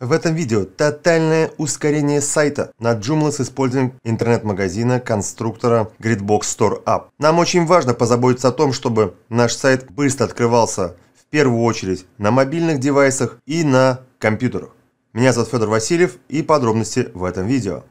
В этом видео тотальное ускорение сайта на Joomla с использованием интернет-магазина конструктора Gridbox Store App. Нам очень важно позаботиться о том, чтобы наш сайт быстро открывался в первую очередь на мобильных девайсах и на компьютерах. Меня зовут Федор Васильев и подробности в этом видео.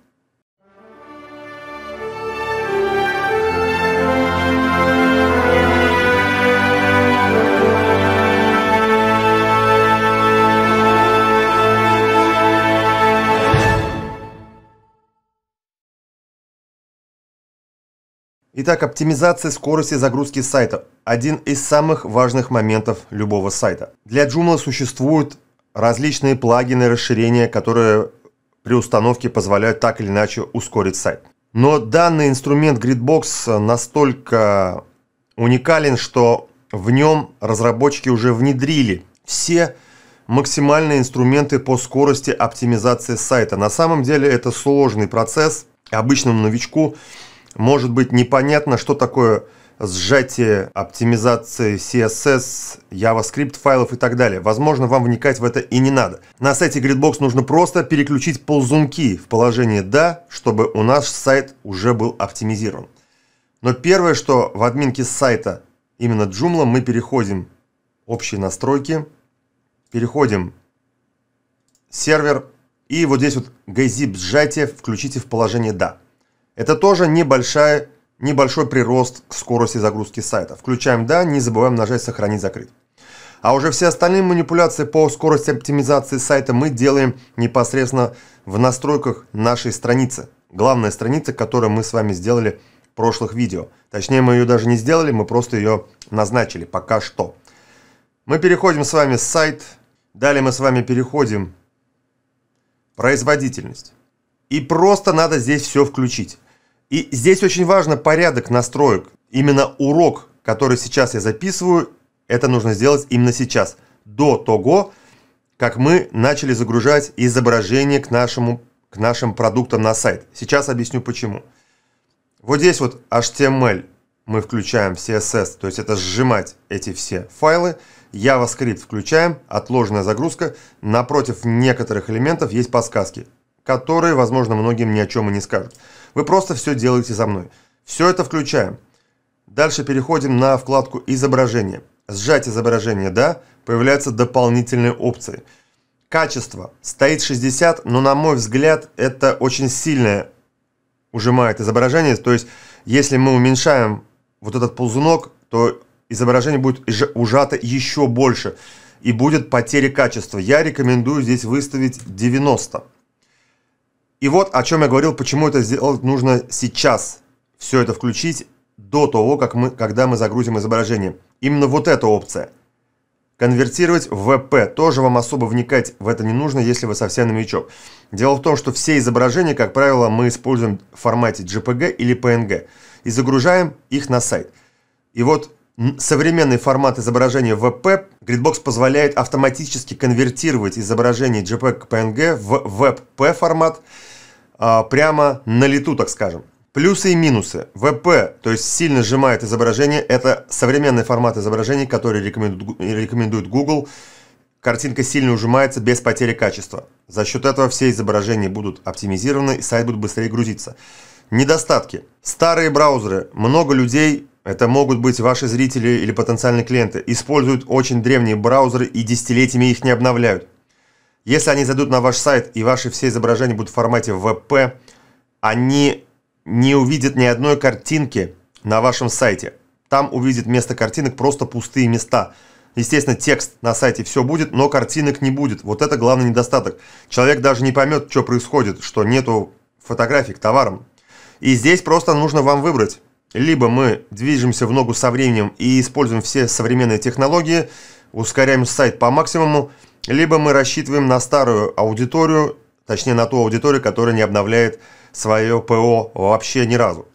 Итак, оптимизация скорости загрузки сайта – один из самых важных моментов любого сайта. Для Joomla существуют различные плагины расширения, которые при установке позволяют так или иначе ускорить сайт. Но данный инструмент Gridbox настолько уникален, что в нем разработчики уже внедрили все максимальные инструменты по скорости оптимизации сайта. На самом деле это сложный процесс. Обычному новичку может быть непонятно, что такое сжатие, оптимизации CSS, JavaScript файлов и так далее. Возможно, вам вникать в это и не надо. На сайте Gridbox нужно просто переключить ползунки в положение «Да», чтобы у нас сайт уже был оптимизирован. Но первое, что в админке сайта именно Joomla, мы переходим общие настройки, переходим сервер, и вот здесь вот gzip сжатие включите в положение «Да». Это тоже небольшая, небольшой прирост к скорости загрузки сайта. Включаем «Да», не забываем нажать «Сохранить», «Закрыть». А уже все остальные манипуляции по скорости оптимизации сайта мы делаем непосредственно в настройках нашей страницы. Главная страница, которую мы с вами сделали в прошлых видео. Точнее, мы ее даже не сделали, мы просто ее назначили пока что. Мы переходим с вами с сайт. Далее мы с вами переходим производительность. И просто надо здесь все включить. И здесь очень важно порядок настроек. Именно урок, который сейчас я записываю, это нужно сделать именно сейчас, до того, как мы начали загружать изображение к, нашему, к нашим продуктам на сайт. Сейчас объясню почему. Вот здесь вот HTML мы включаем CSS, то есть это сжимать эти все файлы. JavaScript включаем, отложенная загрузка. Напротив некоторых элементов есть подсказки, которые, возможно, многим ни о чем и не скажут. Вы просто все делаете за мной. Все это включаем. Дальше переходим на вкладку «Изображение». Сжать изображение «Да». Появляются дополнительные опции. Качество. Стоит 60, но на мой взгляд это очень сильное ужимает изображение. То есть если мы уменьшаем вот этот ползунок, то изображение будет ужато еще больше и будет потеря качества. Я рекомендую здесь выставить 90. И вот о чем я говорил, почему это сделать нужно сейчас. Все это включить до того, как мы, когда мы загрузим изображение. Именно вот эта опция. Конвертировать в VP. Тоже вам особо вникать в это не нужно, если вы совсем новичок. Дело в том, что все изображения, как правило, мы используем в формате JPG или PNG и загружаем их на сайт. И вот Современный формат изображения WebP Gridbox позволяет автоматически конвертировать изображение JPEG к PNG в WebP формат а, прямо на лету, так скажем. Плюсы и минусы. ВП, то есть сильно сжимает изображение, это современный формат изображений, который рекомендует Google. Картинка сильно ужимается без потери качества. За счет этого все изображения будут оптимизированы и сайт будет быстрее грузиться. Недостатки. Старые браузеры. Много людей это могут быть ваши зрители или потенциальные клиенты, используют очень древние браузеры и десятилетиями их не обновляют. Если они зайдут на ваш сайт и ваши все изображения будут в формате VP, они не увидят ни одной картинки на вашем сайте. Там увидят вместо картинок просто пустые места. Естественно, текст на сайте все будет, но картинок не будет. Вот это главный недостаток. Человек даже не поймет, что происходит, что нету фотографий к товарам. И здесь просто нужно вам выбрать. Либо мы движемся в ногу со временем и используем все современные технологии, ускоряем сайт по максимуму, либо мы рассчитываем на старую аудиторию, точнее на ту аудиторию, которая не обновляет свое ПО вообще ни разу.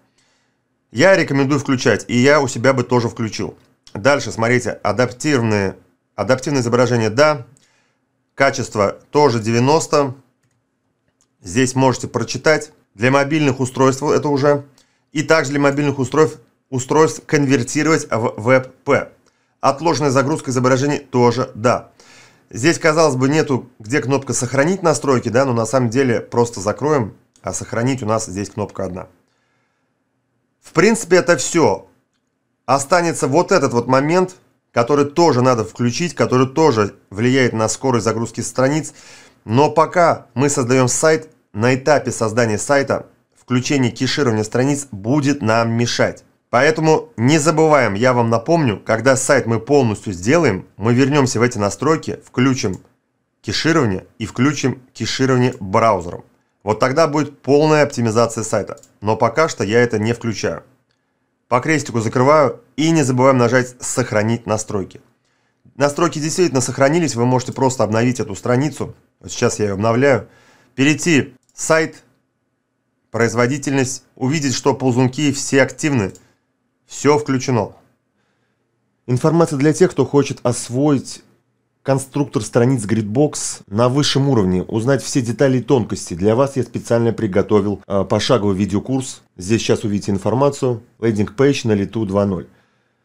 Я рекомендую включать, и я у себя бы тоже включил. Дальше, смотрите, адаптивные, адаптивное изображение, да, качество тоже 90, здесь можете прочитать. Для мобильных устройств это уже и также для мобильных устройств, устройств конвертировать в WebP. Отложенная загрузка изображений тоже да. Здесь, казалось бы, нету где кнопка «Сохранить настройки», да, но на самом деле просто закроем, а «Сохранить» у нас здесь кнопка одна. В принципе, это все. Останется вот этот вот момент, который тоже надо включить, который тоже влияет на скорость загрузки страниц. Но пока мы создаем сайт, на этапе создания сайта включение кеширования страниц будет нам мешать. Поэтому не забываем, я вам напомню, когда сайт мы полностью сделаем, мы вернемся в эти настройки, включим кеширование и включим кеширование браузером. Вот тогда будет полная оптимизация сайта. Но пока что я это не включаю. По крестику закрываю и не забываем нажать «Сохранить настройки». Настройки действительно сохранились, вы можете просто обновить эту страницу. Вот сейчас я ее обновляю. Перейти в сайт, производительность, увидеть, что ползунки все активны. Все включено. Информация для тех, кто хочет освоить конструктор страниц Gridbox на высшем уровне, узнать все детали и тонкости. Для вас я специально приготовил э, пошаговый видеокурс. Здесь сейчас увидите информацию. Лендинг-пейдж на лету 2.0